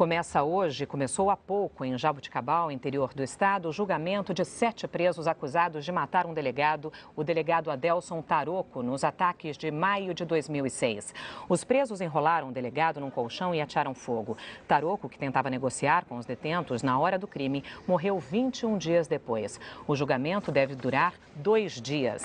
Começa hoje, começou há pouco em Jabuticabal, interior do estado, o julgamento de sete presos acusados de matar um delegado, o delegado Adelson Taroco, nos ataques de maio de 2006. Os presos enrolaram o delegado num colchão e atiraram fogo. Taroco, que tentava negociar com os detentos na hora do crime, morreu 21 dias depois. O julgamento deve durar dois dias.